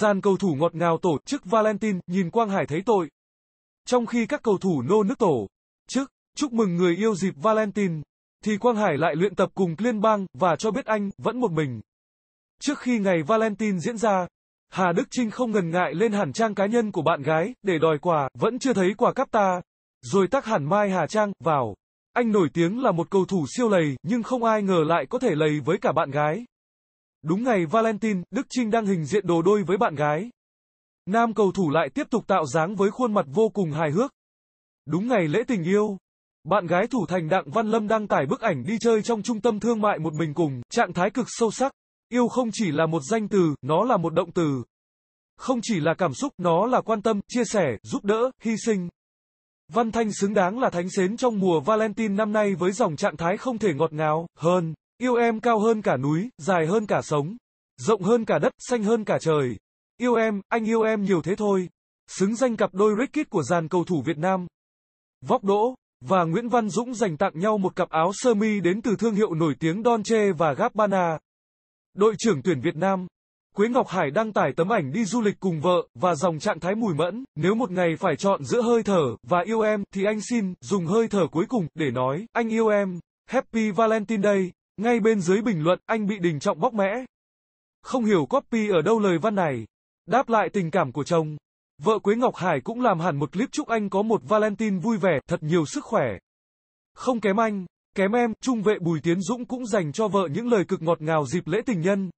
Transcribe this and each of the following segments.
Gian cầu thủ ngọt ngào tổ chức Valentine nhìn Quang Hải thấy tội. Trong khi các cầu thủ nô nước tổ chức chúc mừng người yêu dịp Valentine, thì Quang Hải lại luyện tập cùng Liên bang và cho biết anh vẫn một mình. Trước khi ngày Valentine diễn ra, Hà Đức Trinh không ngần ngại lên hẳn trang cá nhân của bạn gái để đòi quà, vẫn chưa thấy quà cắp ta. Rồi tắc hẳn Mai Hà Trang vào. Anh nổi tiếng là một cầu thủ siêu lầy, nhưng không ai ngờ lại có thể lầy với cả bạn gái. Đúng ngày Valentine, Đức Trinh đang hình diện đồ đôi với bạn gái. Nam cầu thủ lại tiếp tục tạo dáng với khuôn mặt vô cùng hài hước. Đúng ngày lễ tình yêu, bạn gái thủ thành Đặng Văn Lâm đăng tải bức ảnh đi chơi trong trung tâm thương mại một mình cùng, trạng thái cực sâu sắc. Yêu không chỉ là một danh từ, nó là một động từ. Không chỉ là cảm xúc, nó là quan tâm, chia sẻ, giúp đỡ, hy sinh. Văn Thanh xứng đáng là thánh xến trong mùa Valentine năm nay với dòng trạng thái không thể ngọt ngào hơn. Yêu em cao hơn cả núi, dài hơn cả sống, rộng hơn cả đất, xanh hơn cả trời. Yêu em, anh yêu em nhiều thế thôi. Xứng danh cặp đôi Rickit của dàn cầu thủ Việt Nam. Vóc Đỗ và Nguyễn Văn Dũng dành tặng nhau một cặp áo sơ mi đến từ thương hiệu nổi tiếng Donche và Gabbana. Đội trưởng tuyển Việt Nam Quế Ngọc Hải đăng tải tấm ảnh đi du lịch cùng vợ và dòng trạng thái mùi mẫn, nếu một ngày phải chọn giữa hơi thở và yêu em thì anh xin dùng hơi thở cuối cùng để nói anh yêu em. Happy Valentine Day ngay bên dưới bình luận, anh bị Đình Trọng bóc mẽ. Không hiểu copy ở đâu lời văn này. Đáp lại tình cảm của chồng. Vợ Quế Ngọc Hải cũng làm hẳn một clip chúc anh có một Valentine vui vẻ, thật nhiều sức khỏe. Không kém anh, kém em, trung vệ Bùi Tiến Dũng cũng dành cho vợ những lời cực ngọt ngào dịp lễ tình nhân.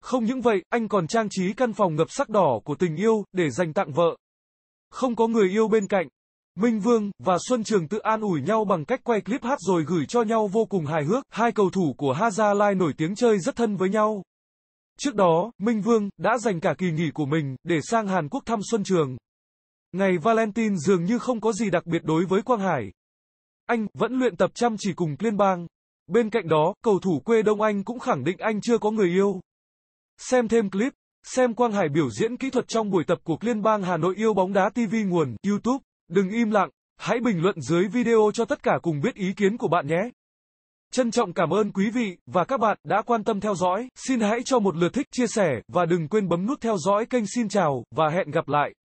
Không những vậy, anh còn trang trí căn phòng ngập sắc đỏ của tình yêu, để dành tặng vợ. Không có người yêu bên cạnh, Minh Vương và Xuân Trường tự an ủi nhau bằng cách quay clip hát rồi gửi cho nhau vô cùng hài hước. Hai cầu thủ của Haza Lai nổi tiếng chơi rất thân với nhau. Trước đó, Minh Vương đã dành cả kỳ nghỉ của mình để sang Hàn Quốc thăm Xuân Trường. Ngày Valentine dường như không có gì đặc biệt đối với Quang Hải. Anh vẫn luyện tập chăm chỉ cùng Liên bang. Bên cạnh đó, cầu thủ quê Đông Anh cũng khẳng định anh chưa có người yêu. Xem thêm clip, xem Quang Hải biểu diễn kỹ thuật trong buổi tập của Liên bang Hà Nội yêu bóng đá TV nguồn YouTube. Đừng im lặng, hãy bình luận dưới video cho tất cả cùng biết ý kiến của bạn nhé. Trân trọng cảm ơn quý vị và các bạn đã quan tâm theo dõi, xin hãy cho một lượt thích, chia sẻ và đừng quên bấm nút theo dõi kênh xin chào và hẹn gặp lại.